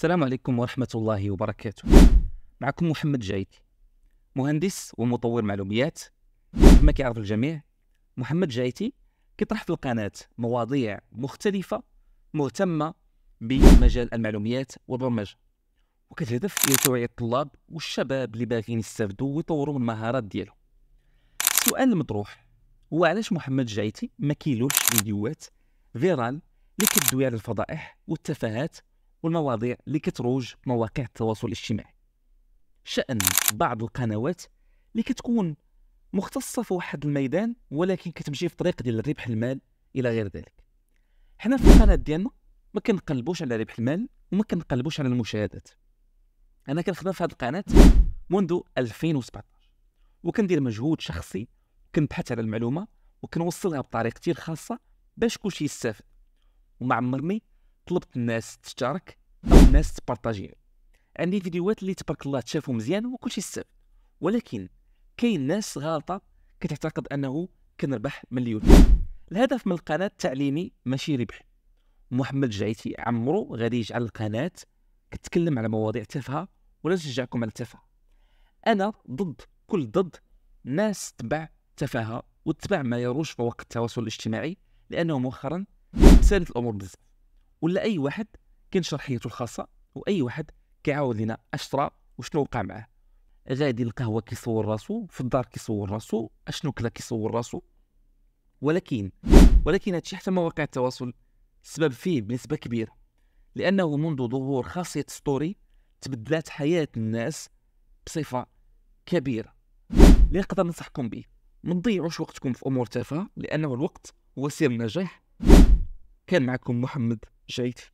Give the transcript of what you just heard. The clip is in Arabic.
السلام عليكم ورحمة الله وبركاته معكم محمد جايدي مهندس ومطور معلوميات كما كيعرف الجميع محمد جايتي كيطرح في القناة مواضيع مختلفة مهتمة بمجال المعلوميات والبرمجة وكتهدف إلى توعية الطلاب والشباب اللي باغيين يستافدوا ويطوروا من المهارات ديالهم السؤال المطروح هو علاش محمد جايتي ما كيلوش فيديوهات فيرال اللي كتدوي على الفضائح والتفاهات والمواضيع اللي كتروج مواقع التواصل الاجتماعي شأن بعض القنوات اللي كتكون مختصة في واحد الميدان ولكن كتمشي في طريق ديال ربح المال إلى غير ذلك حنا في القناة ديالنا ما كنقلبوش على ربح المال وما كنقلبوش على المشاهدات أنا كنخدم في هذه القناة منذ 2017 وكندير مجهود شخصي كنبحث على المعلومة وكنوصلها بطريقتي الخاصة باش كلشي يستافد وما عمرني طلبت الناس تشترك او الناس تبارطاجي عندي فيديوهات اللي تبارك الله تشافوا مزيان وكلشي السبب ولكن كاين ناس غالطه كتعتقد انه كنربح من اليوتيوب الهدف من القناه التعليمي ماشي ربح محمد جعيتي عمرو غادي يجعل القناه كتكلم على مواضيع تافهه ولا تشجعكم على التفاهه انا ضد كل ضد ناس تبع تفاهه وتبع ما يروج في وقت التواصل الاجتماعي لانه مؤخرا سالت الامور بزاف ولا اي واحد كينشر حياته الخاصه واي واحد كيعاود لنا اشترى وشنو وقع معاه غادي القهوه كيصور راسو في الدار كيصور راسو اشنو كذا كيصور راسو ولكن ولكن هادشي حتى مواقع التواصل السبب فيه بنسبه كبيره لانه منذ ظهور خاصيه ستوري تبدلات حياه الناس بصفه كبيره اللي نقدر ننصحكم به ما تضيعوش وقتكم في امور تافهه لانه الوقت هو سر النجاح كان معكم محمد jeito.